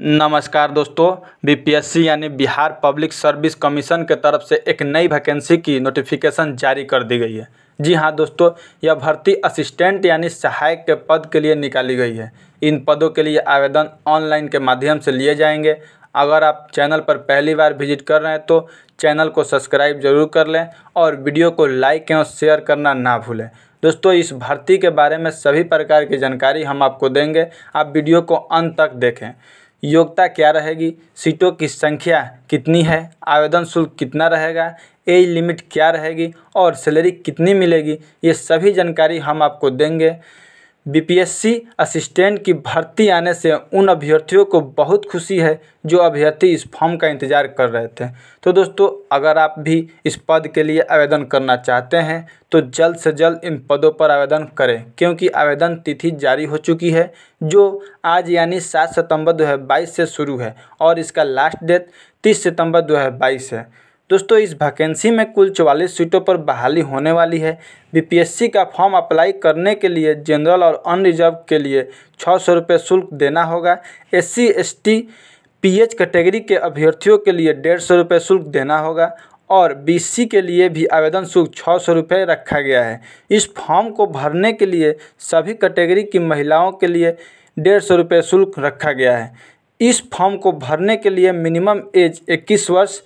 नमस्कार दोस्तों बीपीएससी यानी बिहार पब्लिक सर्विस कमीशन के तरफ से एक नई वैकेंसी की नोटिफिकेशन जारी कर दी गई है जी हाँ दोस्तों यह भर्ती असिस्टेंट यानी सहायक के पद के लिए निकाली गई है इन पदों के लिए आवेदन ऑनलाइन के माध्यम से लिए जाएंगे अगर आप चैनल पर पहली बार विजिट कर रहे हैं तो चैनल को सब्सक्राइब जरूर कर लें और वीडियो को लाइक एवं शेयर करना ना भूलें दोस्तों इस भर्ती के बारे में सभी प्रकार की जानकारी हम आपको देंगे आप वीडियो को अंत तक देखें योग्यता क्या रहेगी सीटों की संख्या कितनी है आवेदन शुल्क कितना रहेगा एज लिमिट क्या रहेगी और सैलरी कितनी मिलेगी ये सभी जानकारी हम आपको देंगे बीपीएससी असिस्टेंट की भर्ती आने से उन अभ्यर्थियों को बहुत खुशी है जो अभ्यर्थी इस फॉर्म का इंतज़ार कर रहे थे तो दोस्तों अगर आप भी इस पद के लिए आवेदन करना चाहते हैं तो जल्द से जल्द इन पदों पर आवेदन करें क्योंकि आवेदन तिथि जारी हो चुकी है जो आज यानी सात सितंबर 2022 से शुरू है और इसका लास्ट डेट तीस सितंबर 2022 है दोस्तों इस वैकेंसी में कुल चौवालीस सीटों पर बहाली होने वाली है बीपीएससी का फॉर्म अप्लाई करने के लिए जनरल और अनरिजर्व के लिए छः सौ रुपये शुल्क देना होगा S C S T P H category के अभ्यर्थियों के लिए डेढ़ सौ रुपये शुल्क देना होगा और बीसी के लिए भी आवेदन शुल्क छः सौ रुपये रखा गया है इस फॉर्म को भरने के लिए सभी कैटेगरी की महिलाओं के लिए डेढ़ सौ रुपये शुल्क रखा गया है इस फॉर्म को भरने के लिए मिनिमम एज इक्कीस वर्ष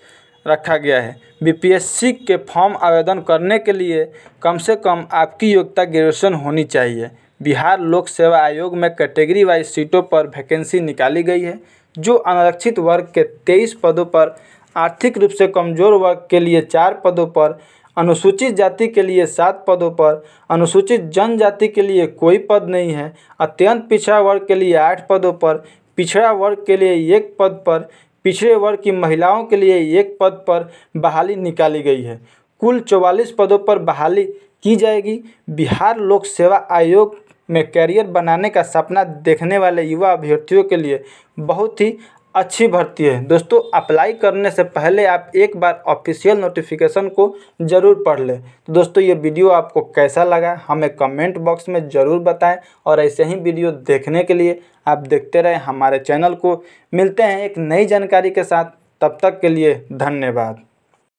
रखा गया है बीपीएससी के फॉर्म आवेदन करने के लिए कम से कम आपकी योग्यता ग्रेजुएशन होनी चाहिए बिहार लोक सेवा आयोग में कैटेगरी वाइज सीटों पर वैकेंसी निकाली गई है जो अनारक्षित वर्ग के तेईस पदों पर आर्थिक रूप से कमजोर वर्ग के लिए चार पदों पर अनुसूचित जाति के लिए सात पदों पर अनुसूचित जनजाति के लिए कोई पद नहीं है अत्यंत पिछड़ा वर्ग के लिए आठ पदों पर पिछड़ा वर्ग के लिए एक पद पर पिछड़े वर्ग की महिलाओं के लिए एक पद पर बहाली निकाली गई है कुल चौवालीस पदों पर बहाली की जाएगी बिहार लोक सेवा आयोग में कैरियर बनाने का सपना देखने वाले युवा अभ्यर्थियों के लिए बहुत ही अच्छी भर्ती है दोस्तों अप्लाई करने से पहले आप एक बार ऑफिशियल नोटिफिकेशन को ज़रूर पढ़ लें तो दोस्तों ये वीडियो आपको कैसा लगा हमें कमेंट बॉक्स में ज़रूर बताएं और ऐसे ही वीडियो देखने के लिए आप देखते रहें हमारे चैनल को मिलते हैं एक नई जानकारी के साथ तब तक के लिए धन्यवाद